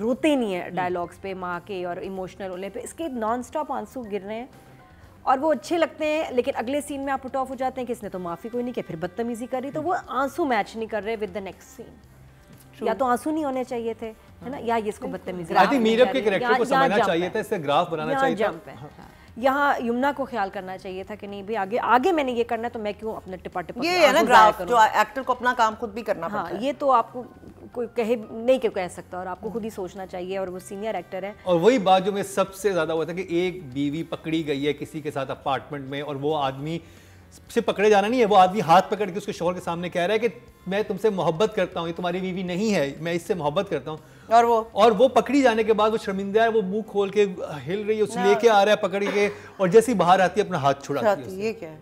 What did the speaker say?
रोते नहीं है डायलॉग्स हम्म। पे माँ के और इमोशनल होने पे इसके नॉन स्टॉप आंसू गिर रहे हैं और वो अच्छे लगते हैं लेकिन अगले सीन में आप पुट ऑफ हो जाते हैं कि इसने तो माफ़ी कोई नहीं किया फिर बदतमीजी कर रही तो वो हम्म। आंसू मैच नहीं कर रहे विद द नेक्स्ट सीन या तो आंसू नहीं होने चाहिए थे है ना हाँ। या ये इसको बदतमीजी आई थिंक मीरब के कैरेक्टर को समझना चाहिए था इससे ग्राफ बनाना चाहिए था यहाँ यमुना को ख्याल करना चाहिए था कि नहीं भी आगे आगे मैंने ये करना है तो मैं क्यों अपने टिपा टिपा ये है ना ग्राफ जो एक्टर को अपना काम खुद भी करना हाँ ये तो आपको कोई कहे नहीं क्यों कह सकता और आपको खुद ही सोचना चाहिए और वो सीनियर एक्टर है और वही बात जो मैं सबसे ज़्यादा हुआ था कि एक बीवी पकड़ी गई है किसी के साथ अपार्टमेंट में और वो आदमी से पकड़े जाना नहीं है वो आदमी हाथ पकड़ के उसके शोर के सामने कह रहा है कि मैं तुमसे मोहब्बत करता हूँ ये तुम्हारी बीवी नहीं है मैं इससे मोहब्बत करता हूँ और वो और वो पकड़ी जाने के बाद वो शर्मिंदा है वो मुंह खोल के हिल रही है उसे हाँ। लेके आ रहा है पकड़ के और जैसे ही बाहर आती है अपना हाथ छुड़ाती है ये क्या है